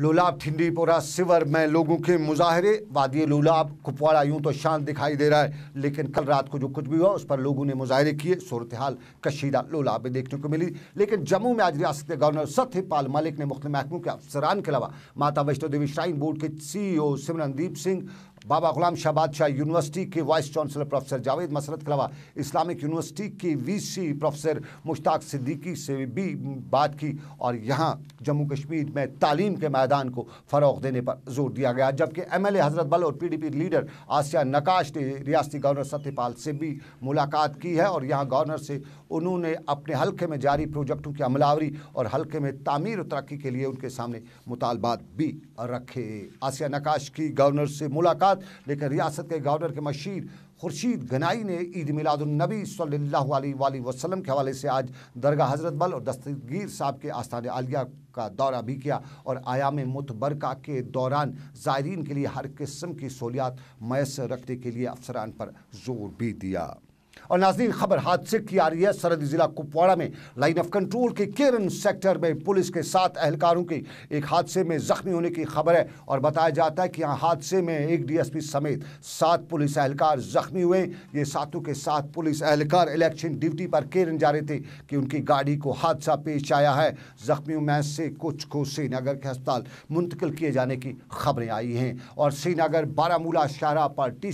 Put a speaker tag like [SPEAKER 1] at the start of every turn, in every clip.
[SPEAKER 1] लोलाब ठिंडीपोरा सिवर में लोगों के मुजाहरे वादी लोलाब कुपवाड़ा यूं तो शांत दिखाई दे रहा है लेकिन कल रात को जो कुछ भी हुआ उस पर लोगों ने मुजाहरे किए सूरत हाल कशीदा लोलाब में देखने को मिली लेकिन जम्मू में आज रियासत के गवर्नर सत्यपाल मलिक ने मुख्त महकमों के अफसरान के अलावा माता वैष्णो देवी श्राइन बोर्ड के सी ई ओ सिमरनदीप सिंह बाबा गुलाम शाह बादशाह यूनिवर्सिटी के vice chancellor professor Javed Masrat के अलावा इस्लामिक यूनिवर्सिटी के वीसी प्रोफेसर मुश्ताक सिद्दीकी से भी बात की और यहाँ जम्मू कश्मीर में तालीम के मैदान को फ़रोग देने पर जोर दिया गया जबकि एम एल हज़रत बल और P D P leader Asiya Naqash ने रियासती गवर्नर सत्यपाल से भी मुलाकात की है और यहाँ गवर्नर से उन्होंने अपने हल्के में जारी प्रोजेक्टों की अमलावरी और हल्के में तामीर और तरक्की के लिए उनके सामने मुतालबात भी रखे आसिया नकाश की गवर्नर से मुलाकात मुबारकबाद लेकिन रियासत के गवर्नर के मशीर खुर्शीद गनाई ने ईद मिलादुलनबी सल्ला वसलम के हवाले से आज दरगाह हजरत बल और दस्तगीर साहब के आस्थान आलिया का दौरा भी किया और आयाम मुतबरका के दौरान ज़ायरीन के लिए हर किस्म की सहूलियात मैसर रखने के लिए अफसरान पर जोर भी दिया और नाजरीन खबर हादसे की आ रही है सरहद ज़िला कुपवाड़ा में लाइन ऑफ कंट्रोल के केरन सेक्टर में पुलिस के सात एहलकारों के एक हादसे में जख्मी होने की खबर है और बताया जाता है कि यहाँ हादसे में एक डीएसपी समेत सात पुलिस एहलकार जख्मी हुए ये सातों के सात पुलिस एहलकार इलेक्शन ड्यूटी पर केरन जा रहे थे कि उनकी गाड़ी को हादसा पेश आया है जख्मियों में से कुछ को श्रीनगर के अस्पताल मुंतकिल किए जाने की खबरें आई हैं और श्रीनगर बारामूला शाहरा पर टी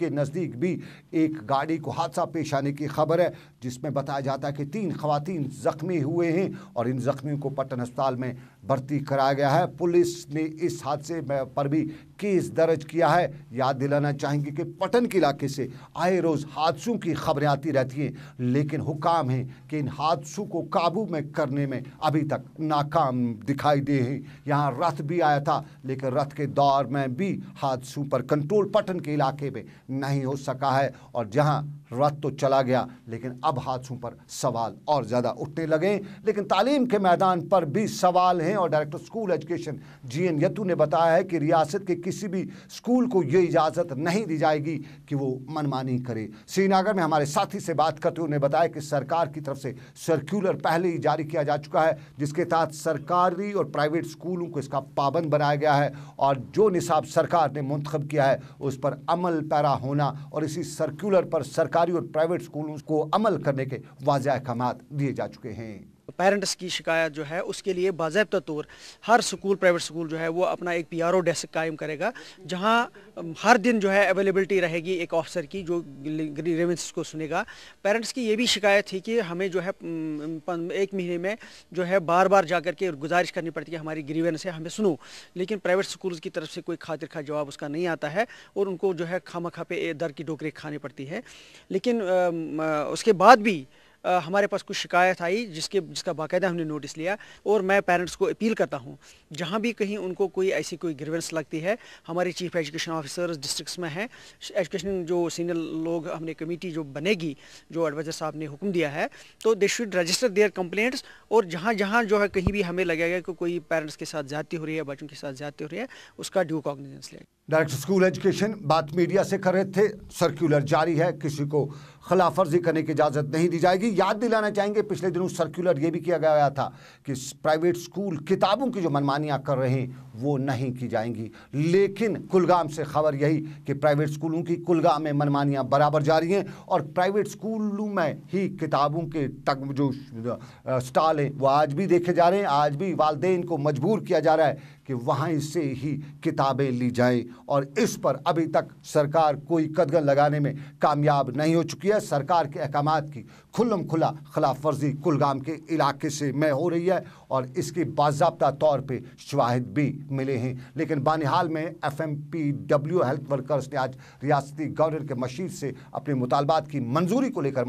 [SPEAKER 1] के नज़दीक भी एक गाड़ी को हादसा पेश आने की खबर है जिसमें बताया जाता है कि तीन खातन ज़ख्मी हुए हैं और इन ज़ख्मियों को पटन अस्पताल में भर्ती कराया गया है पुलिस ने इस हादसे में पर भी केस दर्ज किया है याद दिलाना चाहेंगे कि पटन के इलाके से आए रोज़ हादसों की खबरें आती रहती हैं लेकिन हुकाम है कि इन हादसों को काबू में करने में अभी तक नाकाम दिखाई दे हैं यहाँ रथ भी आया था लेकिन रथ के दौर में भी हादसों पर कंट्रोल पटन के इलाके में नहीं हो सका है और जहाँ रथ तो चला गया लेकिन अब हादसों पर सवाल और ज़्यादा उठने लगे लेकिन तालीम के मैदान पर भी सवाल है हैं और director school education G N Yatoo ने बताया है कि रियासत के किसी भी स्कूल को ये इजाज़त नहीं दी जाएगी कि वो मनमानी करे श्रीनगर में हमारे साथी से बात करते हुए उन्हें बताया कि सरकार की तरफ से सर्क्यूलर पहले ही जारी किया जा चुका है जिसके तहत सरकारी और प्राइवेट स्कूलों को इसका पाबंद बनाया गया है और जो निसाब सरकार ने मुंतखब किया है उस पर अमल पैरा होना और इसी सर्क्यूलर पर सरकारी और प्राइवेट स्कूलों को अमल करने के वाजह अहकाम
[SPEAKER 2] दिए जा चुके हैं पेरेंट्स की शिकायत जो है उसके लिए बाबा तौर हर स्कूल प्राइवेट स्कूल जो है वो अपना एक पी डेस्क कायम करेगा जहाँ हर दिन जो है अवेलेबिलिटी रहेगी एक ऑफिसर की जो ग्रीवेंस को सुनेगा पेरेंट्स की ये भी शिकायत थी कि हमें जो है एक महीने में जो है बार बार जा के गुजारिश करनी पड़ती है हमारी ग्रीवेंस है हमें सुनो लेकिन प्राइवेट स्कूल की तरफ से कोई खातिर खा जवाब उसका नहीं आता है और उनको जो है खामा खापे पे दर की डोकरी खानी पड़ती है लेकिन उसके बाद भी हमारे पास कुछ शिकायत आई जिसके जिसका बाकायदा हमने नोटिस लिया और मैं पेरेंट्स को अपील करता हूँ जहाँ भी कहीं उनको कोई ऐसी कोई ग्रीवेंस लगती है हमारे चीफ एजुकेशन ऑफिसर्स डिस्ट्रिक्स में हैं एजुकेशन जो सीनियर लोग हमने कमेटी जो बनेगी जो एडवाइज़र साहब ने हुक्म दिया है तो they should register their complaints और जहाँ जहाँ जो है कहीं भी हमें लगेगा कि कोई पेरेंट्स के साथ जाती हो रही है बच्चों के साथ ज्यादा हो रही है उसका ड्यू कॉग्निजेंस लेगा
[SPEAKER 1] डायरेक्टर स्कूल एजुकेशन बात मीडिया से कर रहे थे सर्क्यूलर जारी है किसी को खिलाफ वर्जी करने की इजाज़त नहीं दी जाएगी याद दिलाना चाहेंगे पिछले दिनों सर्कुलर ये भी किया गया था कि प्राइवेट स्कूल किताबों की जो मनमानियाँ कर रहे हैं वो नहीं की जाएंगी लेकिन कुलगाम से खबर यही कि प्राइवेट स्कूलों की कुलगाम में मनमानियाँ बराबर जारी हैं और प्राइवेट स्कूलों में ही किताबों के तक जो स्टॉल हैं वो आज भी देखे जा रहे हैं आज भी वालदे को मजबूर किया जा रहा है कि वहाँ से ही किताबें ली जाएँ और इस पर अभी तक सरकार कोई कदगन लगाने में कामयाब नहीं हो चुकी है है सरकार के अहकाम की खुल्लम खुला खिलाफ वर्जी कुलगाम के इलाके से में हो रही है और इसकी बाबा तौर पर शवाहद भी मिले हैं लेकिन बानिहाल में F M P W health workers ने आज रियासती गवर्नर के मशीर से अपने मुतालबात की मंजूरी को लेकर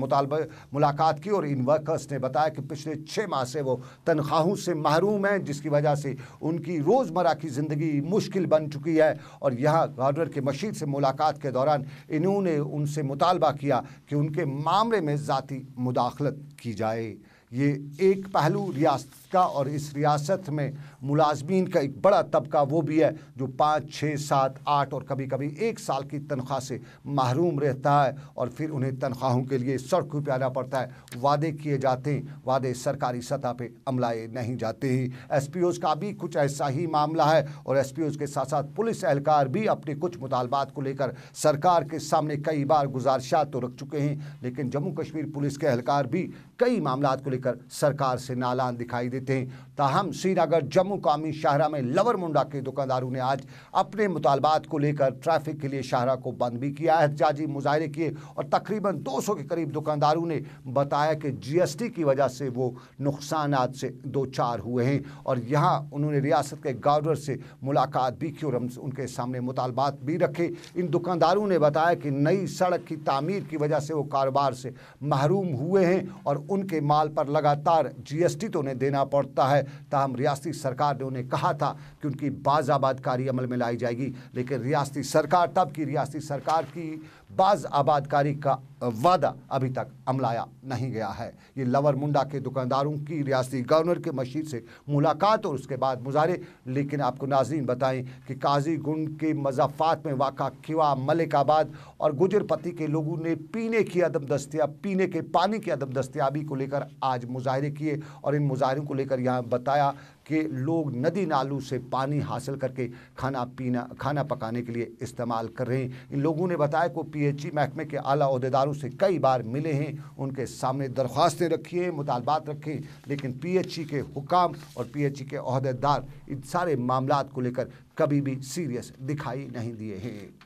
[SPEAKER 1] मुलाकात की और इन वर्कर्स ने बताया कि पिछले छः माह से वो तनख्वाहों से महरूम हैं जिसकी वजह से उनकी रोज़मर्रा की ज़िंदगी मुश्किल बन चुकी है और यहाँ गवर्नर के मशीद से मुलाकात के दौरान इन्होंने उनसे मुतालबा किया कि उनके मामले में ज़ाती मुदाखलत की जाए ये एक पहलू रियासत का और इस रियासत में मुलाजमीन का एक बड़ा तबका वो भी है जो पाँच छः सात आठ और कभी कभी एक साल की तनख्वाह से महरूम रहता है और फिर उन्हें तनख्वाहों के लिए सड़कों पर आना पड़ता है वादे किए जाते हैं वादे सरकारी सतह पर अमलाए नहीं जाते हैं एस पी ओज का भी कुछ ऐसा ही मामला है और एस पी ओज के साथ साथ पुलिस एहलकार भी अपने कुछ मुतालबात को लेकर सरकार के सामने कई बार गुजारिशात तो रख चुके हैं लेकिन जम्मू कश्मीर पुलिस के एहलकार भी कई मामला को लेकर लेकर सरकार से नालान दिखाई देते हैं ताहम श्रीनगर जम्मू कामी शाहरा में लवर मुंडा के दुकानदारों ने आज अपने मुतालबात को लेकर ट्रैफिक के लिए शाहरा को बंद भी किया एहतजाजी मुजाहरे किए और तकरीबन 200 के करीब दुकानदारों ने बताया कि जीएसटी की वजह से वो नुकसान से दो चार हुए हैं और यहाँ उन्होंने रियासत के गवर्नर से मुलाकात भी की और हम उनके सामने मुतालबात भी रखे इन दुकानदारों ने बताया कि नई सड़क की तामीर की वजह से वो कारोबार से महरूम हुए हैं और उनके माल पर लगातार जीएसटी तो उन्हें देना पड़ता है ताहम रियासती सरकार ने उन्हें कहा था कि उनकी बाजाबादकारी अमल में लाई जाएगी लेकिन रियासती सरकार तब की रियासती सरकार की बाज़ आबादकारी का वादा अभी तक अमलाया नहीं गया है ये लवर मुंडा के दुकानदारों की रियासी गवर्नर के मशीद से मुलाकात और उसके बाद मुजाहरे लेकिन आपको नाजीन बताएं कि काजी गुंड के मजाफात में वाक़ा खिवा मलिकाबाद और गुजरपति के लोगों ने पीने की अदम दस्तियाब पीने के पानी की अदम दस्तियाबी को लेकर आज मुजाहरे किए और इन मुजाहरों को लेकर यहाँ बताया कि लोग नदी नालों से पानी हासिल करके खाना पीना खाना पकाने के लिए इस्तेमाल कर रहे हैं इन लोगों ने बताया को पीएचई महकमे e के आला अहदेदारों से कई बार मिले हैं उनके सामने दरख्वास्तें रखी हैं मुतालबात रखे हैं लेकिन पीएचई e के हुकाम और पीएचई e के अहदेदार इन सारे मामला को लेकर कभी भी सीरियस दिखाई नहीं दिए हैं